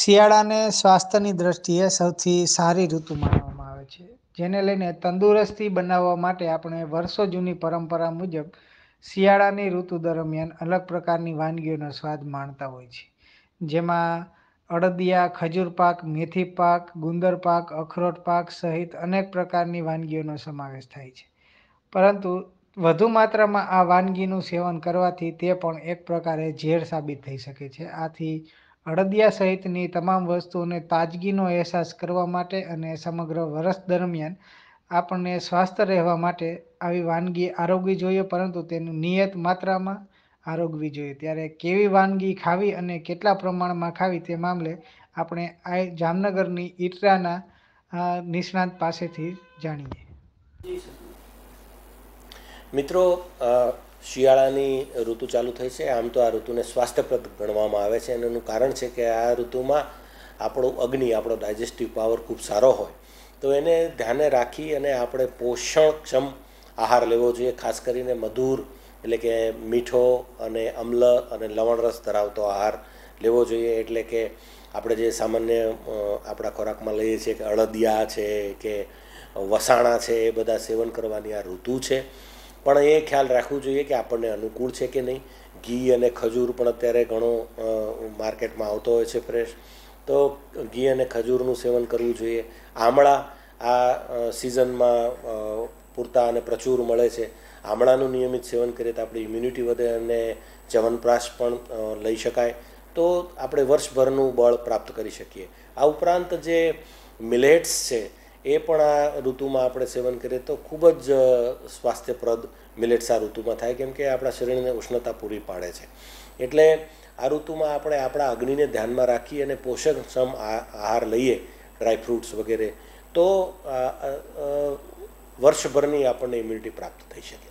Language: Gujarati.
શિયાળાને સ્વાસ્થ્યની દ્રષ્ટિએ સૌથી સારી ઋતુ માનવામાં આવે છે જેને લઈને તંદુરસ્તી બનાવવા માટે આપણે વર્ષો જૂની પરંપરા મુજબ શિયાળાની ઋતુ દરમિયાન અલગ પ્રકારની વાનગીઓનો સ્વાદ માણતા હોય છે જેમાં અડદિયા ખજૂર પાક મેથી પાક ગુંદર પાક અખરોટ પાક સહિત અનેક પ્રકારની વાનગીઓનો સમાવેશ થાય છે પરંતુ વધુ માત્રામાં આ વાનગીનું સેવન કરવાથી તે પણ એક પ્રકારે ઝેર સાબિત થઈ શકે છે આથી હળદિયા સહિતની તમામ વસ્તુઓને તાજગીનો અહેસાસ કરવા માટે અને સમગ્ર વર્ષ દરમિયાન આપણને સ્વાસ્થ્ય રહેવા માટે આવી વાનગી આરોગવી જોઈએ પરંતુ તેનું નિયત માત્રામાં આરોગવી જોઈએ ત્યારે કેવી વાનગી ખાવી અને કેટલા પ્રમાણમાં ખાવી તે મામલે આપણે આ જામનગરની ઈટરાના નિષ્ણાંત પાસેથી જાણીએ મિત્રો શિયાળાની ઋતુ ચાલુ થઈ છે આમ તો આ ઋતુને સ્વાસ્થ્યપ્રદ ગણવામાં આવે છે એનું કારણ છે કે આ ઋતુમાં આપણો અગ્નિ આપણો ડાયજેસ્ટિવ પાવર ખૂબ સારો હોય તો એને ધ્યાને રાખી અને આપણે પોષણક્ષમ આહાર લેવો જોઈએ ખાસ કરીને મધુર એટલે કે મીઠો અને અમ્લ અને લવણરસ ધરાવતો આહાર લેવો જોઈએ એટલે કે આપણે જે સામાન્ય આપણા ખોરાકમાં લઈએ છીએ કે અળદિયા છે કે વસાણા છે એ બધા સેવન કરવાની આ ઋતુ છે પણ એ ખ્યાલ રાખવું જોઈએ કે આપણને અનુકૂળ છે કે નહીં ઘી અને ખજૂર પણ અત્યારે ઘણો માર્કેટમાં આવતો હોય છે ફ્રેશ તો ઘી અને ખજૂરનું સેવન કરવું જોઈએ આમળા આ સિઝનમાં પૂરતા અને પ્રચુર મળે છે આમળાનું નિયમિત સેવન કરીએ તો આપણી ઇમ્યુનિટી વધે અને ચવનપ્રાશ પણ લઈ શકાય તો આપણે વર્ષભરનું બળ પ્રાપ્ત કરી શકીએ આ ઉપરાંત જે મિલેટ્સ છે એ પણ આ ઋતુમાં આપણે સેવન કરીએ તો ખૂબ જ સ્વાસ્થ્યપ્રદ મિલેટ્સ આ ઋતુમાં થાય કેમ કે આપણા શરીરને ઉષ્ણતા પૂરી પાડે છે એટલે આ ઋતુમાં આપણે આપણા અગ્નિને ધ્યાનમાં રાખી અને પોષકક્ષમ આહાર લઈએ ડ્રાયફ્રૂટ્સ વગેરે તો વર્ષભરની આપણને ઇમ્યુનિટી પ્રાપ્ત થઈ શકે